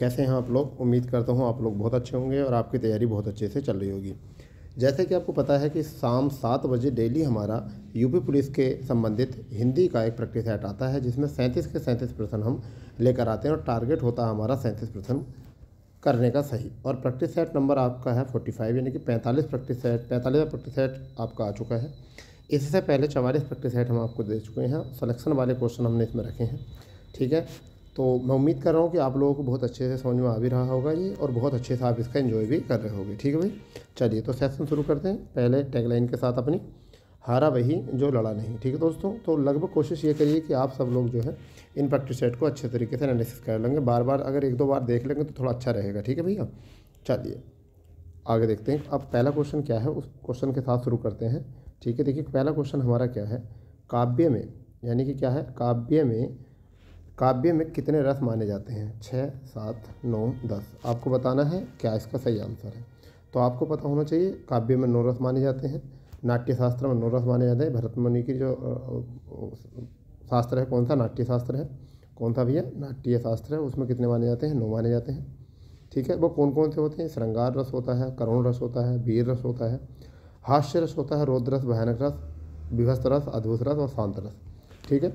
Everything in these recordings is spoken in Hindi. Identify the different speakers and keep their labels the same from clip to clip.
Speaker 1: कैसे हैं आप लोग उम्मीद करता हूँ आप लोग बहुत अच्छे होंगे और आपकी तैयारी बहुत अच्छे से चल रही होगी जैसे कि आपको पता है कि शाम सात बजे डेली हमारा यूपी पुलिस के संबंधित हिंदी का एक प्रैक्टिस एट आता है जिसमें सैंतीस के सैंतीस प्रश्न हम लेकर आते हैं और टारगेट होता है हमारा सैंतीस प्रश्न करने का सही और प्रैक्टिस सेट नंबर आपका है फोर्टी फाइव यानी कि पैंतालीस प्रैक्टिस सेट पैंतालीस प्रैक्टिस सेट आपका आ चुका है इससे पहले चवालीस प्रैक्टिस सेट हम आपको दे चुके हैं सिलेक्शन वाले क्वेश्चन हमने इसमें रखे हैं ठीक है तो मैं उम्मीद कर रहा हूँ कि आप लोगों को बहुत अच्छे से समझ में आ भी रहा होगा ये और बहुत अच्छे से आप इसका इन्जॉय भी कर रहे होगे ठीक है भाई चलिए तो सेशन शुरू करते हैं पहले टैगलाइन के साथ अपनी हारा वही जो लड़ा नहीं ठीक है दोस्तों तो लगभग कोशिश ये करिए कि आप सब लोग जो है इन प्रैक्टिस सेट को अच्छे तरीके से एनालिसिस कर लेंगे बार बार अगर एक दो बार देख लेंगे तो थोड़ा अच्छा रहेगा ठीक है भैया चलिए आगे देखते हैं अब पहला क्वेश्चन क्या है उस क्वेश्चन के साथ शुरू करते हैं ठीक है देखिए पहला क्वेश्चन हमारा क्या है काव्य में यानी कि क्या है काव्य में काव्य में कितने रस माने जाते हैं छः सात नौ दस आपको बताना है क्या इसका सही आंसर है तो आपको पता होना चाहिए काव्य में नौ रस माने जाते हैं नाट्य शास्त्र में नौ रस माने जाते हैं मुनि की जो शास्त्र है कौन सा नाट्य शास्त्र है कौन सा भैया नाट्य शास्त्र है उसमें कितने माने जाते हैं नौ माने जाते हैं ठीक है वो कौन कौन से होते हैं श्रृंगार रस होता है करुण रस होता है वीर रस होता है हास्य रस होता है रौद्र रस भयानक रस विभस्त रस अद्भुत रस और शांत रस ठीक है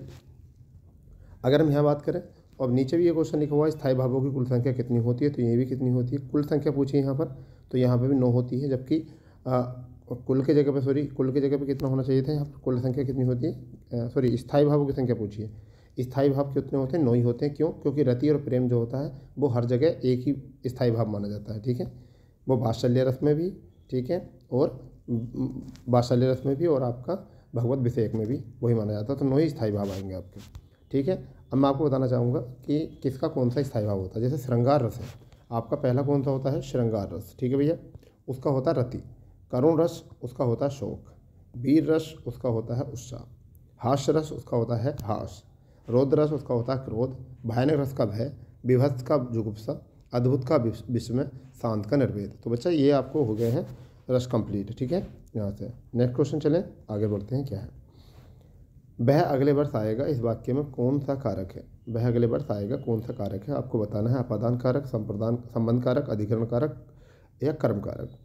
Speaker 1: अगर हम यहाँ बात करें तो अब नीचे भी ये क्वेश्चन लिखा हुआ है स्थाई भावों की कुल संख्या कितनी होती है तो ये भी कितनी होती है कुल संख्या पूछी यहाँ पर तो यहाँ पर भी नौ होती है जबकि कुल के जगह पर सॉरी कुल के जगह पर कितना होना चाहिए था यहाँ पर कुल संख्या कितनी होती है सॉरी स्थायी भावों की संख्या पूछिए स्थाई भाव कितने होते हैं नौ ही होते हैं क्यों क्योंकि रति और प्रेम जो होता है वो हर जगह एक ही स्थाई भाव माना जाता है ठीक है वो बात्सल्य रस में भी ठीक है और बात्सल्य रस में भी और आपका भगवत विषयक में भी वही माना जाता है तो नौ ही स्थाई भाव आएंगे आपके ठीक है अब मैं आपको बताना चाहूँगा कि किसका कौन सा स्थायी भाव होता है जैसे श्रृंगार रस है आपका पहला कौन सा होता है श्रृंगार रस ठीक है भैया उसका होता है रति करुण रस उसका होता है शोक वीर रस उसका होता है उत्साह हास्य रस उसका होता है हास रौद्र रस उसका होता है क्रोध भयानक रस का भय विभत्स का जुगुप्सा अद्भुत का विस्मय शांत का निर्वेद तो बच्चा ये आपको हो गए हैं रस कंप्लीट ठीक है यहाँ से नेक्स्ट क्वेश्चन चलें आगे बढ़ते हैं क्या है वह अगले वर्ष आएगा इस वाक्य में कौन सा कारक है वह अगले वर्ष आएगा कौन सा कारक है आपको बताना है अपादान कारक संप्रदान संबंध कारक अधिकरण कारक या कर्म कारक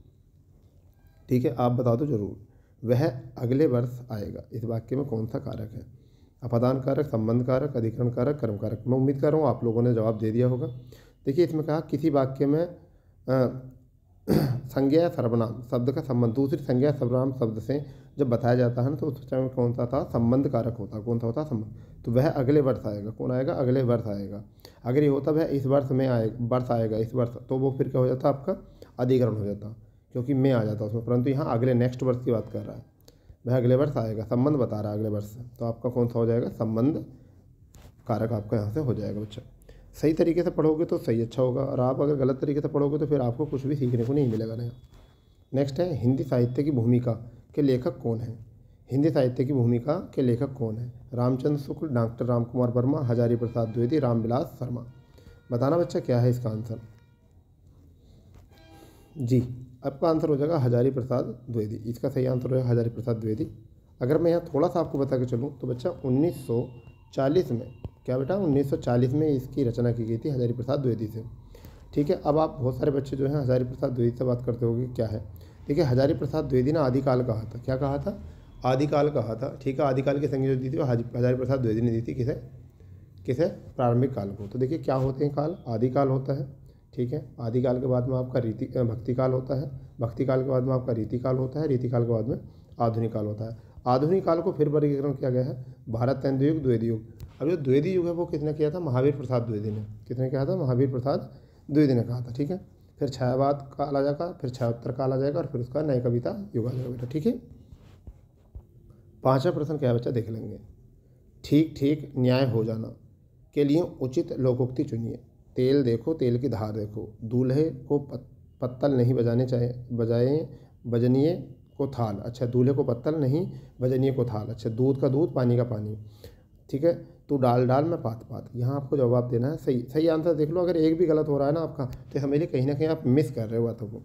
Speaker 1: ठीक है आप बता दो जरूर वह अगले वर्ष आएगा इस वाक्य में कौन सा कारक है अपादान कारक संबंध कारक अधिकरण कारक कर्म कारक मैं उम्मीद कर रहा हूँ आप लोगों ने जवाब दे दिया होगा देखिए इसमें कहा किसी वाक्य में संज्ञा सर्वनाम शब्द का संबंध दूसरी संज्ञा सर्वनाम शब्द से जब बताया जाता है ना तो उस समय में कौन सा था संबंध कारक होता कौन सा होता संबंध तो वह अगले वर्ष आएगा कौन आएगा अगले वर्ष आएगा अगर ये होता वह इस वर्ष में आएगा वर्ष आएगा इस वर्ष तो वो फिर क्या हो जाता आपका अधिकरण हो जाता क्योंकि मैं आ जाता उसमें परंतु यहाँ अगले नेक्स्ट वर्ष की बात कर रहा है वह अगले वर्ष आएगा संबंध बता रहा है अगले वर्ष तो आपका कौन सा हो जाएगा संबंध कारक आपका यहाँ से हो जाएगा बच्चा सही तरीके से पढ़ोगे तो सही अच्छा होगा और आप अगर गलत तरीके से पढ़ोगे तो फिर आपको कुछ भी सीखने को नहीं मिलेगा नया नेक्स्ट है हिंदी साहित्य की भूमिका के लेखक कौन है हिंदी साहित्य की भूमिका के लेखक कौन है रामचंद्र शुक्ल डॉक्टर राम कुमार वर्मा हजारी प्रसाद द्विवेदी रामविलास शर्मा बताना बच्चा क्या है इसका आंसर जी आपका आंसर हो जाएगा हजारी प्रसाद द्विवेदी इसका सही आंसर हो हजारी प्रसाद द्विवेदी अगर मैं यहाँ थोड़ा सा आपको बता के चलूँ तो बच्चा 1940 में क्या बेटा 1940 में इसकी रचना की गई थी हजारी प्रसाद द्विवेदी से ठीक है अब आप बहुत सारे बच्चे जो हैं हजारी प्रसाद द्विवेदी से बात करते होगी क्या है देखिए हजारी प्रसाद द्विवेदी ने आदिकाल कहा था क्या कहा था आदिकाल कहा था ठीक है आदिकाल की संज्ञा जो दी थी वो हजारी प्रसाद द्विवेदी ने दी थी किसे किसे प्रारंभिक काल को तो देखिए क्या होते हैं काल आदिकाल होता है ठीक है आदिकाल के बाद में आपका रीति भक्तिकाल होता है भक्ति काल के बाद में आपका रीतिकाल होता है रीतिकाल के बाद में आधुनिक काल होता है आधुनिक काल को फिर वर्गीकरण किया गया है भारत तेंदु युग द्वैध युग अब जो द्वेदी युग है वो किसने किया था महावीर प्रसाद द्विवेदी ने किसने कहा था महावीर प्रसाद द्विवेदी ने कहा था ठीक है फिर छायावाद काला जाएगा फिर छायोत्तर काला जाएगा और फिर उसका नई कविता युग आ जाएगा बेटा ठीक है पाँचवा प्रश्न क्या है बच्चा देख लेंगे ठीक ठीक न्याय हो जाना के लिए उचित लोकोक्ति चुनिए तेल देखो तेल की धार देखो दूल्हे को पत्तल नहीं बजाने चाहिए बजाए बजनिए को थाल अच्छा दूल्हे को पत्तल नहीं वजनीय को थाल अच्छा दूध का दूध पानी का पानी ठीक है तो डाल डाल मैं पात पात यहाँ आपको जवाब देना है सही सही आंसर देख लो अगर एक भी गलत हो रहा है ना आपका तो हमें लिए कहीं ना कहीं आप मिस कर रहे हो बातों को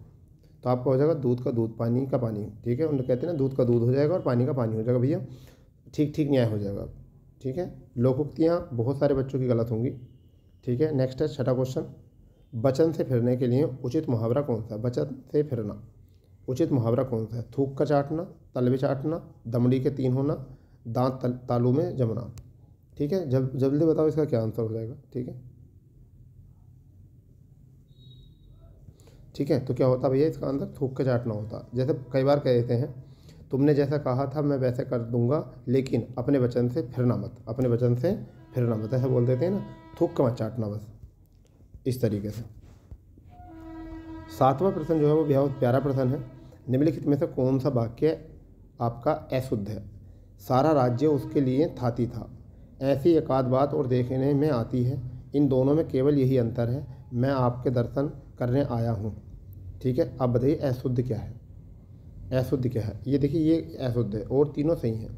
Speaker 1: तो आपका हो जाएगा दूध का दूध पानी का पानी ठीक है उन कहते हैं ना दूध का दूध हो जाएगा और पानी का पानी हो जाएगा भैया ठीक ठीक न्याय हो जाएगा ठीक है लोकोक्तियाँ बहुत सारे बच्चों की गलत होंगी ठीक है नेक्स्ट है छठा क्वेश्चन बचन से फिरने के लिए उचित मुहावरा कौन सा बचन से फिरना उचित मुहावरा कौन सा है थूक का चाटना तलवे चाटना दमड़ी के तीन होना दांत तल, तालू में जमना ठीक है जब जल्दी बताओ इसका क्या आंसर हो जाएगा ठीक है ठीक है तो क्या होता भैया इसका आंसर थूक के चाटना होता जैसे कई बार कह देते हैं तुमने जैसा कहा था मैं वैसे कर दूंगा लेकिन अपने वचन से फिरना मत अपने वचन से फिरना मत ऐसा बोल देते हैं ना थूक का मत चाटना बस इस तरीके से सातवां प्रश्न जो है वो बहुत प्यारा प्रश्न है निम्नलिखित में से कौन सा वाक्य आपका अशुद्ध है सारा राज्य उसके लिए थाती था ऐसी एकाध बात और देखने में आती है इन दोनों में केवल यही अंतर है मैं आपके दर्शन करने आया हूँ ठीक है अब बताइए अशुद्ध क्या है अशुद्ध क्या है ये देखिए ये अशुद्ध है और तीनों सही हैं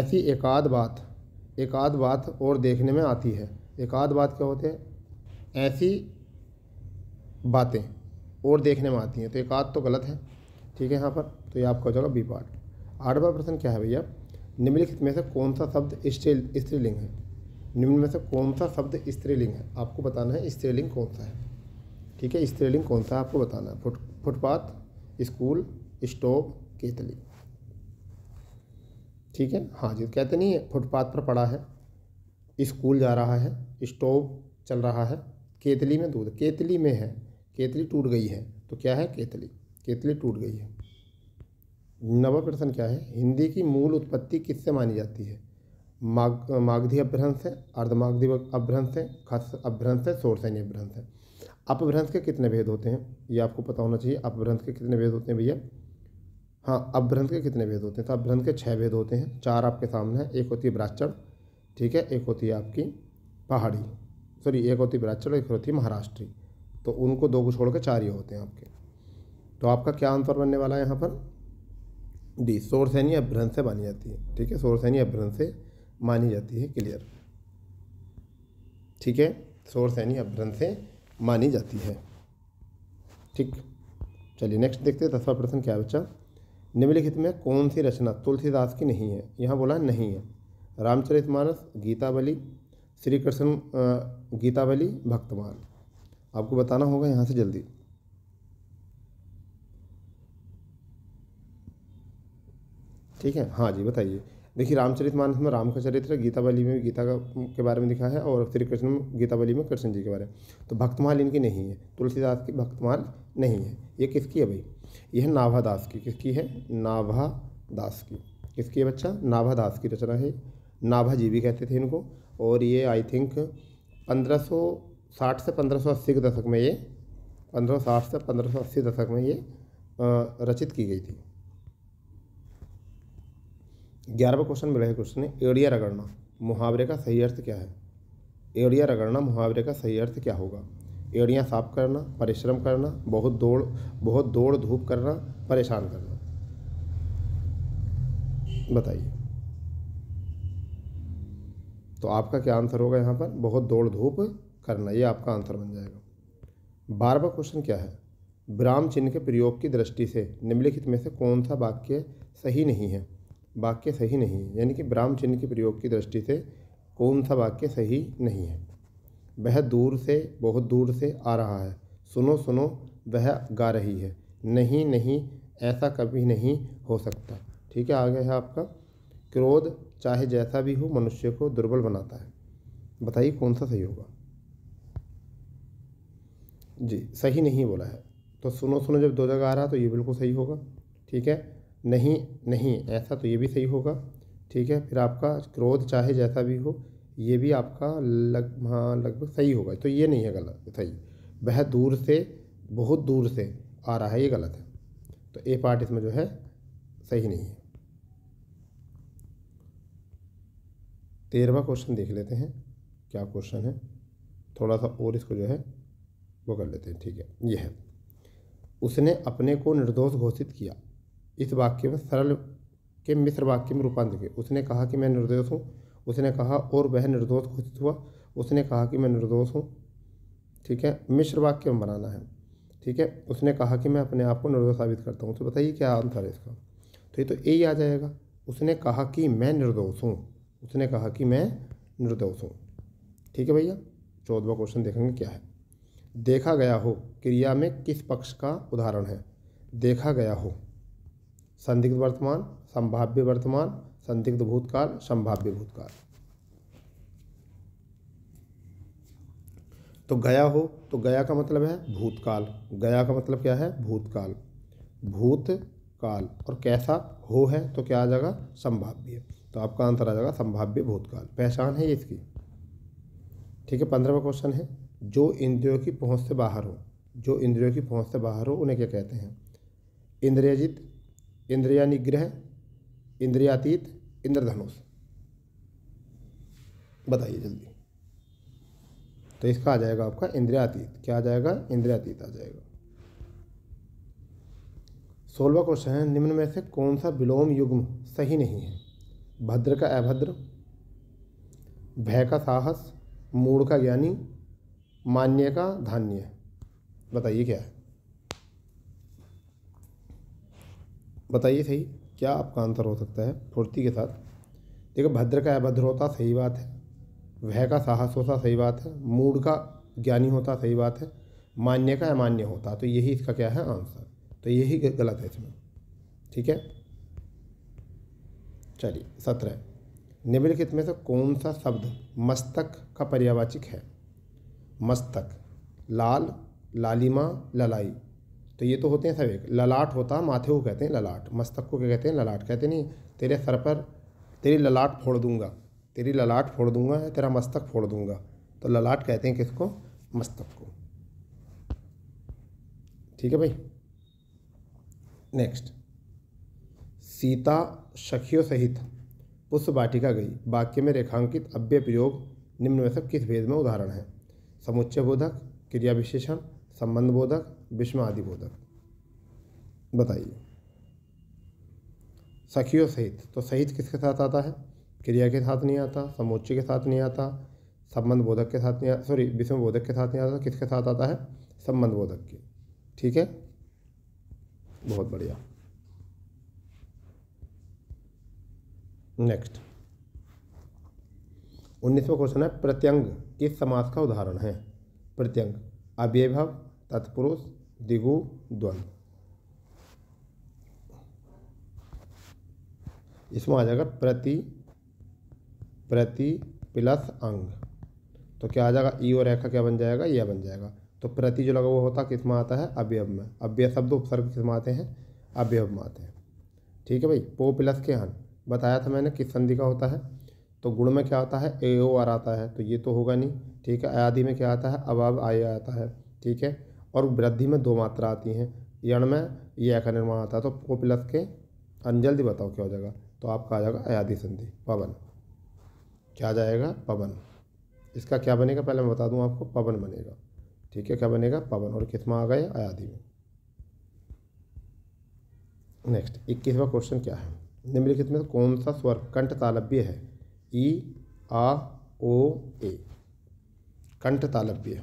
Speaker 1: ऐसी एकाध बात एकाध बात और देखने में आती है एकाध बात क्या होते हैं ऐसी बातें और देखने में आती हैं तो एक आध तो गलत है ठीक है यहाँ पर तो ये आपका हो जाएगा बी पार्ट आठवा प्रश्न क्या है भैया निम्नलिखित में से कौन सा शब्द स्त्री स्त्रीलिंग है निम्न में से कौन सा शब्द स्त्रीलिंग है आपको बताना है स्त्रीलिंग कौन सा है ठीक है स्त्रीलिंग कौन सा है आपको बताना है फुट फुटपाथ स्कूल स्टोव केतली ठीक है हाँ जी तो कहते नहीं है फुटपाथ पर पड़ा है स्कूल जा रहा है स्टोव चल रहा है केतली में दूध केतली में है केतली टूट गई है तो क्या है केतली केतली टूट गई है नवा प्रश्न क्या है हिंदी की मूल उत्पत्ति किससे मानी जाती है माग मागधी अभ्रंश है अर्धमागधी अपभ्रंश है खस अभ्रंश है सोरसैनी अभ्रंश है अपभ्रंश के कितने भेद होते हैं ये आपको पता होना चाहिए अपभ्रंश के कितने भेद होते हैं भैया हाँ अपभ्रंश के कितने भेद होते हैं तो अपभ्रंश के छः भेद होते हैं चार आपके सामने हैं एक होती है ब्राचड़ ठीक है एक होती है आपकी पहाड़ी सॉरी एक होती है ब्राचड़ एक होती है महाराष्ट्री तो उनको दो को छोड़ के चार ही होते हैं आपके तो आपका क्या आंसर बनने वाला है यहाँ पर डी सोरसैनी यानी अभ्रंश से मानी जाती है ठीक है सोर सैनी अभ्रंश से मानी जाती है क्लियर ठीक है सोर सैनी अभ्रंश से मानी जाती है ठीक चलिए नेक्स्ट देखते हैं दसवा प्रश्न क्या बच्चा निम्नलिखित में कौन सी रचना तुलसीदास की नहीं है यहाँ बोला नहीं है रामचरितमानस गीतावली श्री कृष्ण गीतावली भक्तमान आपको बताना होगा यहाँ से जल्दी ठीक है हाँ जी बताइए देखिए रामचरित मानस में राम का चरित्र गीतावली में गीता का के बारे में लिखा है और श्री कृष्ण गीतावली में कृष्ण जी के बारे में तो भक्तमाल इनकी नहीं है तुलसीदास की भक्तमाल नहीं है ये किसकी है भाई यह नाभा दास की किसकी है नाभा दास की किसकी है बच्चा नाभा दास की रचना है नाभा जी भी कहते थे इनको और ये आई थिंक पंद्रह साठ से पंद्रह सौ अस्सी के दशक में ये पंद्रह साठ से पंद्रह सौ अस्सी दशक में ये रचित की गई थी ग्यारहवा क्वेश्चन मिला है क्वेश्चन एड़िया रगड़ना मुहावरे का सही अर्थ क्या है एड़िया रगड़ना मुहावरे का सही अर्थ क्या होगा एड़ियाँ साफ करना परिश्रम करना बहुत दौड़ बहुत दौड़ धूप करना परेशान करना बताइए तो आपका क्या आंसर होगा यहाँ पर बहुत दौड़ धूप करना ये आपका आंसर बन जाएगा बारहवा क्वेश्चन क्या है विराम चिन्ह के प्रयोग की दृष्टि से निम्नलिखित में से कौन सा वाक्य सही नहीं है वाक्य सही नहीं है यानी कि विराम चिन्ह के प्रयोग की दृष्टि से कौन सा वाक्य सही नहीं है वह दूर से बहुत दूर से आ रहा है सुनो सुनो वह गा रही है नहीं नहीं ऐसा कभी नहीं हो सकता ठीक है आ गया है आपका क्रोध चाहे जैसा भी हो मनुष्य को दुर्बल बनाता है बताइए कौन सा सही होगा जी सही नहीं बोला है तो सुनो सुनो जब दो जगह आ रहा तो ये बिल्कुल सही होगा ठीक है नहीं नहीं ऐसा तो ये भी सही होगा ठीक है फिर आपका क्रोध चाहे जैसा भी हो ये भी आपका लग हाँ लगभग सही होगा तो ये नहीं है गलत सही वह दूर से बहुत दूर से आ रहा है ये गलत है तो ए पार्ट इसमें जो है सही नहीं है तेरहवा क्वेश्चन देख लेते हैं क्या क्वेश्चन है थोड़ा सा और इसको जो है वो कर लेते हैं ठीक है ये है उसने अपने को निर्दोष घोषित किया इस वाक्य में सरल के मिश्र वाक्य में रूपांतर किया उसने कहा कि मैं निर्दोष हूँ उसने कहा और वह निर्दोष घोषित हुआ उसने कहा कि मैं निर्दोष हूँ ठीक है मिश्र वाक्य में बनाना है ठीक है उसने कहा कि मैं अपने आप को निर्दोष साबित करता हूँ तो बताइए क्या आंसर है इसका तो ये तो ए ही आ जाएगा उसने कहा कि मैं निर्दोष हूँ उसने कहा कि मैं निर्दोष हूँ ठीक है भैया चौदवा क्वेश्चन देखेंगे क्या है देखा गया हो क्रिया में किस पक्ष का उदाहरण है देखा गया हो संदिग्ध वर्तमान संभाव्य वर्तमान संदिग्ध भूतकाल संभाव्य भूतकाल तो गया हो तो गया का मतलब है भूतकाल गया का मतलब क्या है भूतकाल भूतकाल और कैसा हो है तो क्या आ जाएगा संभाव्य तो आपका आंसर आ जाएगा संभाव्य भूतकाल पहचान है इसकी ठीक है पंद्रहवा क्वेश्चन है जो इंद्रियों की पहुंच से बाहर हो जो इंद्रियों की पहुंच से बाहर हो उन्हें क्या कहते हैं इंद्रियजित इंद्रिया निग्रह इंद्रियातीत इंद्रधनुष बताइए जल्दी तो इसका आ जाएगा आपका इंद्रियातीत क्या आ जाएगा इंद्रियातीत आ जाएगा सोलवा क्वेश्चन है निम्न में से कौन सा विलोम युग्म सही नहीं है भद्र का अभद्र भय का साहस मूढ़ का ज्ञानी मान्य का धान्य बताइए क्या है बताइए सही क्या आपका आंसर हो सकता है फुर्ती के साथ देखो भद्र का अभद्र होता सही बात है वह का साहस होता सही बात है मूड का ज्ञानी होता सही बात है मान्य का अमान्य होता तो यही इसका क्या है आंसर तो यही गलत है इसमें ठीक है चलिए सत्रह निम्नलिखित में से कौन सा शब्द मस्तक का पर्यावाचिक है मस्तक लाल लालिमा ललाई तो ये तो होते हैं सब एक ललाट होता माथे को कहते हैं ललाट मस्तक को क्या कहते हैं ललाट कहते नहीं तेरे सर पर तेरी ललाट फोड़ दूंगा तेरी ललाट फोड़ दूंगा या तेरा मस्तक फोड़ दूंगा तो ललाट कहते हैं किसको मस्तक को ठीक है भाई नेक्स्ट सीता सखियों सहित पुष्प वाटिका गई वाक्य में रेखांकित अव्य प्रयोग निम्न में सब किस भेद में उदाहरण है समुच्चय बोधक क्रिया विशेषण संबंध बोधक विषम आदि बोधक बताइए सखियों सहित तो सहित किसके साथ आता है क्रिया के साथ नहीं आता समुच्चय के साथ नहीं आता संबंध बोधक के साथ नहीं आता सॉरी विषम बोधक के साथ नहीं आता किसके साथ आता है संबंध बोधक के ठीक है बहुत बढ़िया नेक्स्ट उन्नीसवा क्वेश्चन है प्रत्यंग इस समास का उदाहरण है प्रत्यंग अव्यभव तत्पुरुष दिगु द्वंद इसमें आ जाएगा प्रति प्रति प्लस अंग तो क्या आ जाएगा ई और रेखा क्या बन जाएगा यह बन जाएगा तो प्रति जो लगा हुआ होता किस में आता है अव्यव में अव्यय शब्द उपसर्ग किस में आते हैं अवयव में आते हैं ठीक है भाई पो प्लस के हन बताया था मैंने किस संधि का होता है तो गुण में क्या आता है ए ओ आर आता है तो ये तो होगा नहीं ठीक है आयादि में क्या आता है अभाव आय आता है ठीक है और वृद्धि में दो मात्रा आती हैं यण में ये का निर्माण आता है तो ओ प्लस के अन जल्दी बताओ क्या हो जाएगा तो आपका आ जाएगा अयाधि संधि पवन क्या जाएगा पवन इसका क्या बनेगा पहले मैं बता दूँ आपको पवन बनेगा ठीक है क्या बनेगा पवन और किसमा आ गए अयादि में नेक्स्ट इक्कीसवा क्वेश्चन क्या है निम्नलिखित में कौन सा स्वर कंठ तालब्य है ई आ ओ ए कंठ तालव्य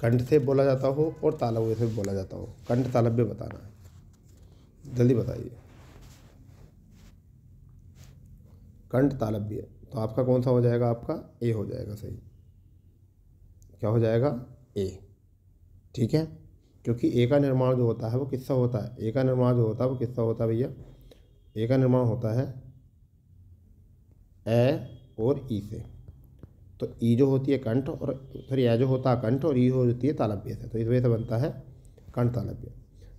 Speaker 1: कंठ से बोला जाता हो और तालव्य से बोला जाता हो कंठ तालव्य बताना है जल्दी बताइए कंठ तालव्य तो आपका कौन सा हो जाएगा आपका ए हो जाएगा सही क्या हो जाएगा ए ठीक है क्योंकि ए का निर्माण जो होता है वो किस्सा होता है ए का निर्माण जो होता है वो किस्सा होता है भैया ए का निर्माण होता है ए और ई से तो ई जो होती है कंठ और सॉरी ए जो होता है कंठ और ई हो होती है तालब्य से तो इस वजह से बनता है कंठ तालब्य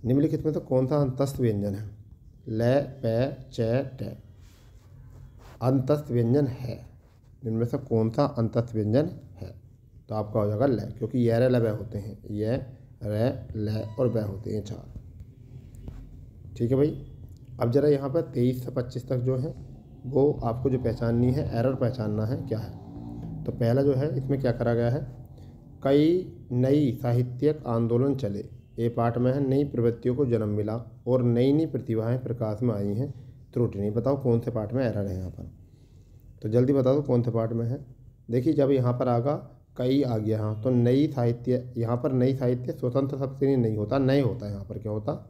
Speaker 1: निम्नलिखित में से तो कौन सा अंतस्थ व्यंजन है ल प च ट अंतस्थ व्यंजन है इनमें से कौन सा अंतस्थ व्यंजन है तो आपका हो जाएगा ल क्योंकि ये रे लय होते हैं ये रे ल और व होते हैं चार ठीक है भाई अब ज़रा यहाँ पर तेईस से पच्चीस तक जो है वो आपको जो पहचाननी है एरर पहचानना है क्या है तो पहला जो है इसमें क्या करा गया है कई नई साहित्यिक आंदोलन चले ए पार्ट में है नई प्रवृत्तियों को जन्म मिला और नई नई प्रतिभाएं प्रकाश में आई हैं त्रुटि नहीं बताओ कौन से पार्ट में एरर है यहाँ पर तो जल्दी बता दो कौन से पार्ट में है देखिए जब यहाँ पर आगा कई आ गया हाँ तो नई साहित्य यहाँ पर नई साहित्य स्वतंत्र शब्द नहीं होता नए होता है यहाँ पर क्या होता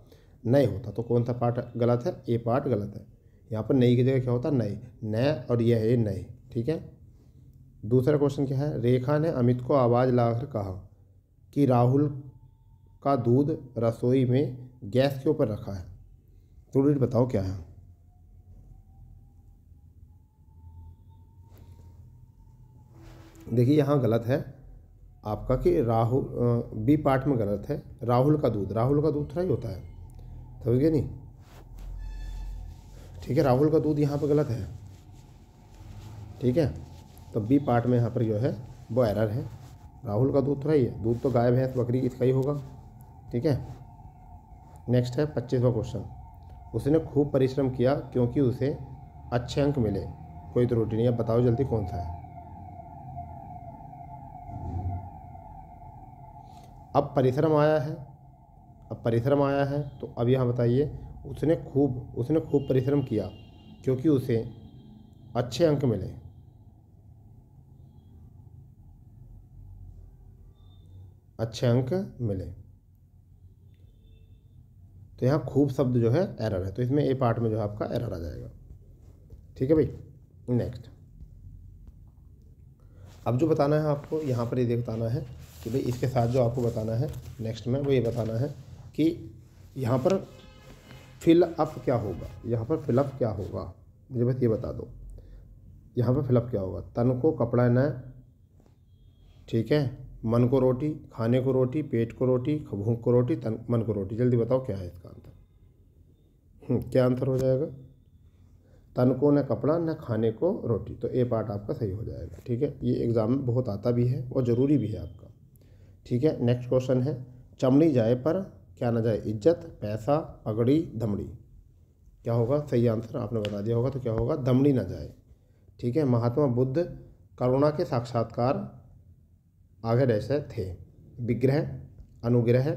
Speaker 1: नए होता तो कौन सा पार्ट गलत है ए पार्ट गलत है यहाँ पर नई की जगह क्या होता है नए नए और यह है नए ठीक है दूसरा क्वेश्चन क्या है रेखा ने अमित को आवाज़ लाकर कहा कि राहुल का दूध रसोई में गैस के ऊपर रखा है थोड़ी बताओ क्या है देखिए यहाँ गलत है आपका कि राहुल बी पार्ट में गलत है राहुल का दूध राहुल का दूध थोड़ा ही होता है समझ गए नहीं ठीक है राहुल का दूध यहाँ पर गलत है ठीक है तो बी पार्ट में यहाँ पर जो है वो एरर है राहुल का दूध थोड़ा ही है दूध तो गाय भैंस तो बकरी इसका ही तो होगा ठीक है नेक्स्ट है पच्चीसवा क्वेश्चन उसने खूब परिश्रम किया क्योंकि उसे अच्छे अंक मिले कोई रोटी नहीं अब बताओ जल्दी कौन सा है अब परिश्रम आया है अब परिश्रम आया है तो अब यहाँ बताइए उसने खूब उसने खूब परिश्रम किया क्योंकि उसे अच्छे अंक मिले अच्छे अंक मिले तो यहाँ खूब शब्द जो है एरर है तो इसमें ए पार्ट में जो है आपका एरर आ जाएगा ठीक है भाई नेक्स्ट अब जो बताना है आपको यहाँ पर ये यह बताना है कि भाई इसके साथ जो आपको बताना है नेक्स्ट में वो ये बताना है कि यहाँ पर फिल अप क्या होगा यहाँ पर फिलअप क्या होगा मुझे बस ये बता दो यहाँ पर फिलअप क्या होगा तन को कपड़ा न ठीक है मन को रोटी खाने को रोटी पेट को रोटी भूख को रोटी तन मन को रोटी जल्दी बताओ क्या है इसका आंसर हम्म, क्या आंसर हो जाएगा तन को न कपड़ा न खाने को रोटी तो ए पार्ट आपका सही हो जाएगा ठीक है ये एग्ज़ाम में बहुत आता भी है और ज़रूरी भी है आपका ठीक है नेक्स्ट क्वेश्चन है चमड़ी जाए पर क्या ना जाए इज्जत पैसा पगड़ी धमड़ी क्या होगा सही आंसर आपने बता दिया होगा तो क्या होगा धमड़ी ना जाए ठीक है महात्मा बुद्ध करुणा के साक्षात्कार आगे ऐसे थे विग्रह अनुग्रह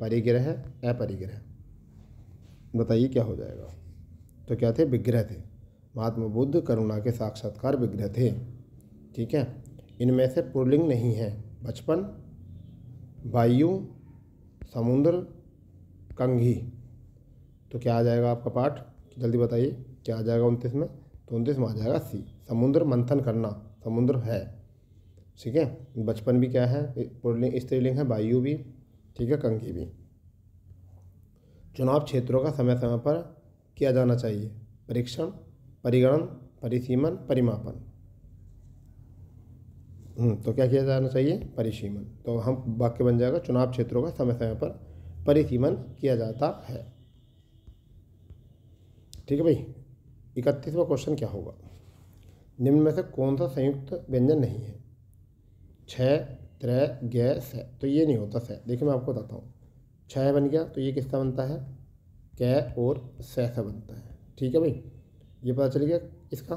Speaker 1: परिग्रह अपरिग्रह बताइए क्या हो जाएगा तो क्या थे विग्रह थे महात्मा बुद्ध करुणा के साक्षात्कार विग्रह थे ठीक है इनमें से पुरलिंग नहीं है बचपन वायु समुद्र कंघी तो क्या आ जाएगा आपका पाठ जल्दी बताइए क्या आ जाएगा उनतीस में तो उनतीस में आ जाएगा सी समुद्र मंथन करना समुद्र है ठीक है बचपन भी क्या है स्त्रीलिंग है वायु भी ठीक है कंघी भी चुनाव क्षेत्रों का समय समय पर किया जाना चाहिए परीक्षण परिगणन परिसीमन परिमापन हम्म, तो क्या किया जाना चाहिए परिसीमन तो हम वाक्य बन जाएगा चुनाव क्षेत्रों का समय समय पर परिसीमन किया जाता है ठीक है भाई इकतीसवा क्वेश्चन क्या होगा निम्न में से कौन सा संयुक्त व्यंजन नहीं है छ त्रय गै स तो ये नहीं होता सह देखिए मैं आपको बताता हूँ छः बन गया तो ये किसका बनता है कै और सैसा बनता है ठीक है भाई ये पता चल गया इसका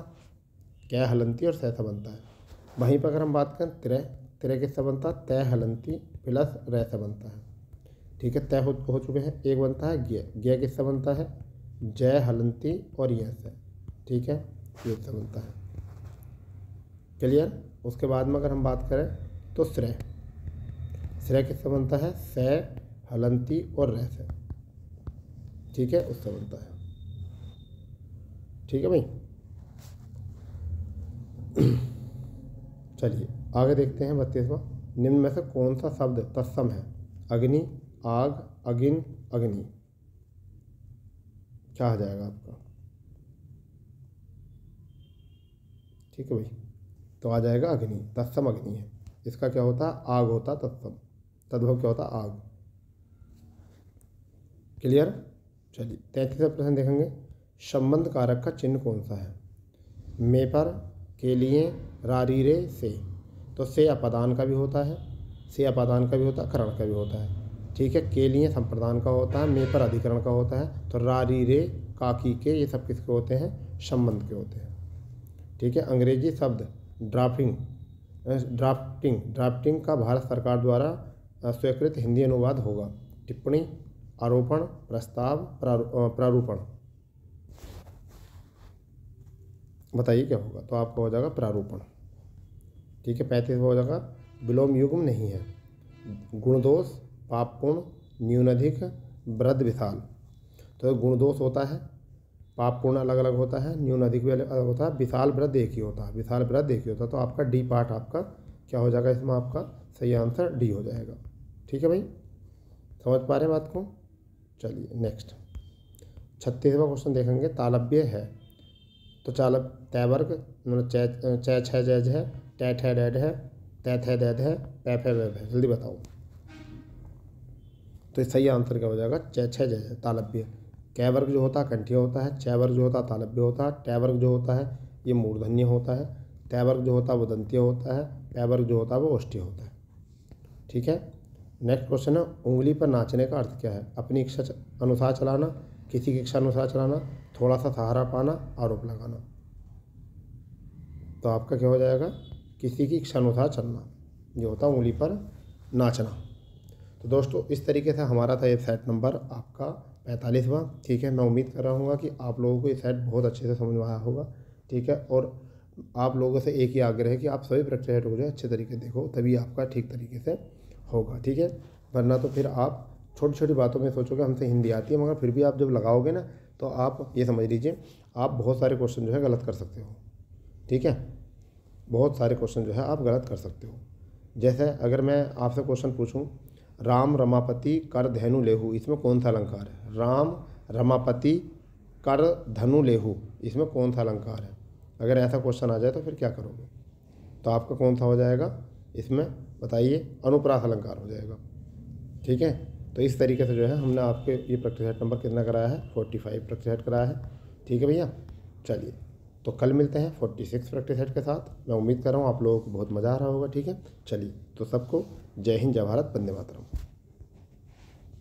Speaker 1: कै हलंती और सैसा बनता है वहीं पर अगर हम बात करें त्रय त्रय किसका बनता है तय हलंती प्लस रैसा बनता है ठीक है तय हो हो चुके हैं एक बनता है ज्ञ ज्ञ किससे बनता है जय हलंती और यह से ठीक है ये से बनता है क्लियर उसके बाद में अगर हम बात करें तो श्रेय श्रेय किससे बनता है स हलंती और रह से ठीक है उससे बनता है ठीक है भाई चलिए आगे देखते हैं बत्तीसवा निम्न में से कौन सा शब्द तत्सम है अग्नि आग अगिन अग्नि क्या आ जाएगा आपका ठीक है भाई तो आ जाएगा अग्नि तत्सम अग्नि है इसका क्या होता है आग होता तत्सम तद्भव क्या होता आग क्लियर चलिए तैतीस प्रश्न देखेंगे संबंध कारक का चिन्ह कौन सा है मेपर के लिए रारीरे से तो से अपादान का भी होता है से अपादान का भी होता है करण का भी होता है ठीक है के लिए संप्रदान का होता है मे पर अधिकरण का होता है तो रारी रे काकी के ये सब किसके होते हैं संबंध के होते हैं ठीक है अंग्रेजी शब्द ड्राफ्टिंग ड्राफ्टिंग ड्राफ्टिंग का भारत सरकार द्वारा स्वीकृत हिंदी अनुवाद होगा टिप्पणी आरोपण प्रस्ताव प्रारूपण बताइए क्या होगा तो आपका हो जाएगा प्रारूपण ठीक है पैंतीस हो जाएगा विलोम युग्म नहीं है गुणदोष पाप पूर्ण अधिक वृद्ध विशाल तो गुण दोष होता है पाप पूर्ण अलग अलग होता है अधिक भी अलग होता है विशाल वृद्ध एक ही होता है विशाल वृद्ध एक ही होता है तो आपका डी पार्ट आपका क्या हो जाएगा इसमें आपका सही आंसर डी हो जाएगा ठीक है भाई समझ पा रहे हैं बात को चलिए नेक्स्ट छत्तीसवा क्वेश्चन देखेंगे तालब्य है तो चाल तैवर्ग मतलब चै छः जैज है टै ठै डैड है तै थै दैद है पैफे वेब है जल्दी बताओ तो सही आंसर क्या हो जाएगा चय छः जय तालब्य कै वर्ग जो होता है कंठ्य होता है छः वर्ग जो होता है तालब्य होता है टै वर्ग जो होता है ये मूर्धन्य होता है तय वर्ग जो होता है वो दंत्य होता है पै वर्ग जो होता है वो ओष्ठ्य होता है ठीक है नेक्स्ट क्वेश्चन है उंगली पर नाचने का अर्थ क्या है अपनी इच्छा अनुसार चलाना किसी की इच्छा अनुसार चलाना थोड़ा सा सहारा पाना आरोप लगाना तो आपका क्या हो जाएगा किसी की इच्छा अनुसार चलना जो होता है उंगली पर नाचना तो दोस्तों इस तरीके से हमारा था ये सेट नंबर आपका पैंतालीसवा ठीक है मैं उम्मीद कर रहा हूँ कि आप लोगों को ये सेट बहुत अच्छे से समझ में आया होगा ठीक है और आप लोगों से एक ही आग्रह है कि आप सभी प्रैक्टिस सेट हो जाए अच्छे तरीके देखो तभी आपका ठीक तरीके से होगा ठीक है वरना तो फिर आप छोटी छोटी बातों में सोचोगे हमसे हिंदी आती है मगर फिर भी आप जब लगाओगे ना तो आप ये समझ लीजिए आप बहुत सारे क्वेश्चन जो है गलत कर सकते हो ठीक है बहुत सारे क्वेश्चन जो है आप गलत कर सकते हो जैसे अगर मैं आपसे क्वेश्चन पूछूँ राम रमापति कर धनु लेहु इसमें कौन सा अलंकार है राम रमापति कर धनु लेहु इसमें कौन सा अलंकार है अगर ऐसा क्वेश्चन आ जाए तो फिर क्या करोगे तो आपका कौन सा हो जाएगा इसमें बताइए अनुप्रास अलंकार हो जाएगा ठीक है तो इस तरीके से जो है हमने आपके ये प्रैक्टिस नंबर कितना कराया है फोर्टी फाइव प्रैक्टिस कराया है ठीक है भैया चलिए तो कल मिलते हैं फोर्टी सिक्स प्रैक्टिस सेट के साथ मैं उम्मीद कर रहा हूँ आप लोगों को बहुत मज़ा आ रहा होगा ठीक है चलिए तो सबको जय हिंद जय भारत वंदे मातरम